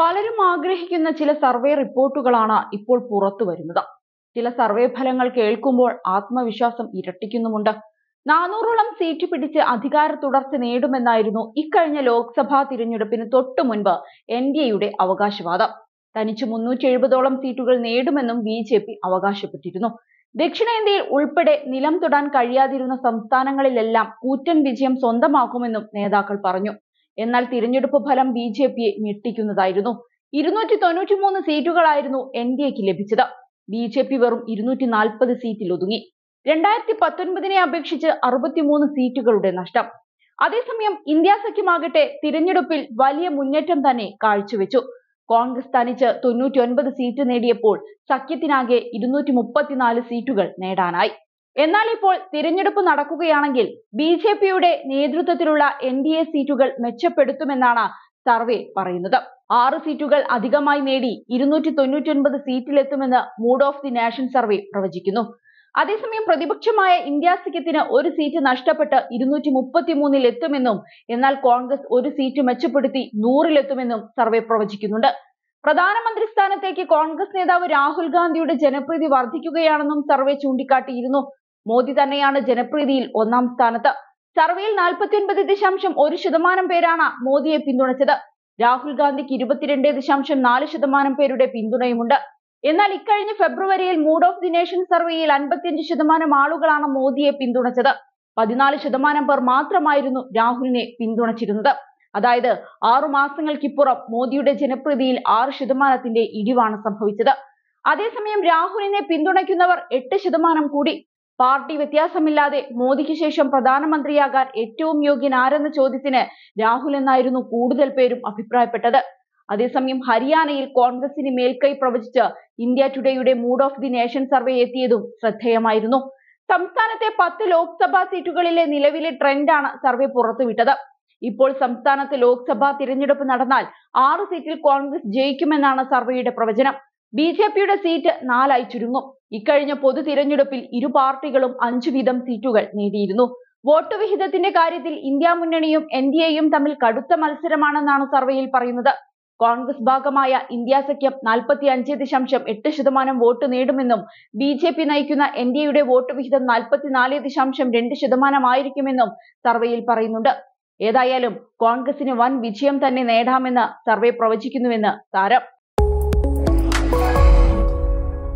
പലരും ആഗ്രഹിക്കുന്ന ചില സർവേ റിപ്പോർട്ടുകളാണ് ഇപ്പോൾ പുറത്തു വരുന്നത് ചില സർവേ ഫലങ്ങൾ കേൾക്കുമ്പോൾ ആത്മവിശ്വാസം ഇരട്ടിക്കുന്നുമുണ്ട് നാനൂറോളം സീറ്റ് പിടിച്ച് അധികാര തുടർച്ച നേടുമെന്നായിരുന്നു ഇക്കഴിഞ്ഞ ലോക്സഭാ തിരഞ്ഞെടുപ്പിന് തൊട്ടു മുൻപ് എൻ ഡി എയുടെ അവകാശവാദം തനിച്ച് മുന്നൂറ്റി എഴുപതോളം സീറ്റുകൾ നേടുമെന്നും ബി ജെ പി അവകാശപ്പെട്ടിരുന്നു ദക്ഷിണേന്ത്യയിൽ ഉൾപ്പെടെ നിലം തൊടാൻ കഴിയാതിരുന്ന സംസ്ഥാനങ്ങളിലെല്ലാം കൂറ്റൻ വിജയം സ്വന്തമാക്കുമെന്നും നേതാക്കൾ പറഞ്ഞു എന്നാൽ തിരഞ്ഞെടുപ്പ് ഫലം ബി ജെ പിയെ ഞെട്ടിക്കുന്നതായിരുന്നു ഇരുന്നൂറ്റി തൊണ്ണൂറ്റി മൂന്ന് സീറ്റുകളായിരുന്നു എൻ ഡി എക്ക് ലഭിച്ചത് ബി ജെ പി വെറും ഇരുന്നൂറ്റി നാൽപ്പത് സീറ്റിൽ ഒതുങ്ങി രണ്ടായിരത്തി പത്തൊൻപതിനെ അപേക്ഷിച്ച് അറുപത്തിമൂന്ന് സീറ്റുകളുടെ നഷ്ടം അതേസമയം ഇന്ത്യ സഖ്യമാകട്ടെ തിരഞ്ഞെടുപ്പിൽ വലിയ മുന്നേറ്റം തന്നെ കാഴ്ചവെച്ചു കോൺഗ്രസ് തനിച്ച് തൊണ്ണൂറ്റി ഒൻപത് സീറ്റ് നേടിയപ്പോൾ സഖ്യത്തിനാകെ ഇരുന്നൂറ്റി മുപ്പത്തിനാല് സീറ്റുകൾ നേടാനായി എന്നാൽ ഇപ്പോൾ തിരഞ്ഞെടുപ്പ് നടക്കുകയാണെങ്കിൽ ബി ജെ പിയുടെ നേതൃത്വത്തിലുള്ള എൻ ഡി എ സീറ്റുകൾ മെച്ചപ്പെടുത്തുമെന്നാണ് സർവേ പറയുന്നത് ആറ് സീറ്റുകൾ അധികമായി നേടി ഇരുന്നൂറ്റി തൊണ്ണൂറ്റൊൻപത് സീറ്റിലെത്തുമെന്ന് mood of the nation survey പ്രവചിക്കുന്നു അതേസമയം പ്രതിപക്ഷമായ ഇന്ത്യ സഖ്യത്തിന് ഒരു സീറ്റ് നഷ്ടപ്പെട്ട് ഇരുന്നൂറ്റി മുപ്പത്തി മൂന്നിൽ എത്തുമെന്നും എന്നാൽ കോൺഗ്രസ് ഒരു സീറ്റ് മെച്ചപ്പെടുത്തി നൂറിലെത്തുമെന്നും സർവേ പ്രവചിക്കുന്നുണ്ട് പ്രധാനമന്ത്രി സ്ഥാനത്തേക്ക് കോൺഗ്രസ് നേതാവ് രാഹുൽ ഗാന്ധിയുടെ ജനപ്രീതി വർദ്ധിക്കുകയാണെന്നും സർവേ ചൂണ്ടിക്കാട്ടിയിരുന്നു മോദി തന്നെയാണ് ജനപ്രീതിയിൽ ഒന്നാം സ്ഥാനത്ത് സർവേയിൽ നാൽപ്പത്തിയൊൻപത് ദശാംശം ഒരു ശതമാനം പേരാണ് മോദിയെ പിന്തുണച്ചത് രാഹുൽ ഗാന്ധിക്ക് ഇരുപത്തിരണ്ട് ദശാംശം നാല് ശതമാനം പേരുടെ പിന്തുണയുമുണ്ട് എന്നാൽ ഇക്കഴിഞ്ഞ ഫെബ്രുവരിയിൽ മൂഡ് ഓഫ് ദി നേഷൻ സർവേയിൽ അൻപത്തിയഞ്ച് ശതമാനം ആളുകളാണ് മോദിയെ പിന്തുണച്ചത് പതിനാല് ശതമാനം പേർ മാത്രമായിരുന്നു രാഹുലിനെ പിന്തുണച്ചിരുന്നത് അതായത് ആറു മാസങ്ങൾക്കിപ്പുറം മോദിയുടെ ജനപ്രീതിയിൽ ആറ് ശതമാനത്തിന്റെ ഇടിവാണ് സംഭവിച്ചത് അതേസമയം രാഹുലിനെ പിന്തുണയ്ക്കുന്നവർ എട്ട് ശതമാനം കൂടി പാർട്ടി വ്യത്യാസമില്ലാതെ മോദിക്ക് ശേഷം പ്രധാനമന്ത്രിയാകാൻ ഏറ്റവും യോഗ്യൻ ആരെന്ന ചോദ്യത്തിന് രാഹുൽ എന്നായിരുന്നു കൂടുതൽ പേരും അഭിപ്രായപ്പെട്ടത് അതേസമയം ഹരിയാനയിൽ കോൺഗ്രസിന് മേൽക്കൈ പ്രവചിച്ച് ഇന്ത്യ ടുഡേയുടെ mood of the nation survey എത്തിയതും ശ്രദ്ധേയമായിരുന്നു സംസ്ഥാനത്തെ പത്ത് ലോക്സഭാ സീറ്റുകളിലെ നിലവിലെ ട്രെൻഡാണ് സർവേ പുറത്തുവിട്ടത് ഇപ്പോൾ സംസ്ഥാനത്ത് ലോക്സഭാ തിരഞ്ഞെടുപ്പ് നടന്നാൽ ആറ് സീറ്റിൽ കോൺഗ്രസ് ജയിക്കുമെന്നാണ് സർവേയുടെ പ്രവചനം ബി സീറ്റ് നാലായി ചുരുങ്ങും ഇക്കഴിഞ്ഞ പൊതു തിരഞ്ഞെടുപ്പിൽ ഇരു പാർട്ടികളും അഞ്ചു വീതം സീറ്റുകൾ നേടിയിരുന്നു വോട്ട് വിഹിതത്തിന്റെ കാര്യത്തിൽ ഇന്ത്യ മുന്നണിയും എൻ ഡി എയും തമ്മിൽ കടുത്ത മത്സരമാണെന്നാണ് സർവേയിൽ പറയുന്നത് കോൺഗ്രസ് ഭാഗമായ ഇന്ത്യ സഖ്യം നാൽപ്പത്തി അഞ്ച് ദശാംശം എട്ട് ശതമാനം വോട്ട് നേടുമെന്നും ബി ജെ പി നയിക്കുന്ന എൻ ഡി എയുടെ വോട്ട് വിഹിതം നാൽപ്പത്തിനാല് ദശാംശം രണ്ട് ശതമാനമായിരിക്കുമെന്നും സർവേയിൽ പറയുന്നുണ്ട് ഏതായാലും കോൺഗ്രസിന് വൻ വിജയം തന്നെ നേടാമെന്ന് സർവേ പ്രവചിക്കുന്നുവെന്ന് താരം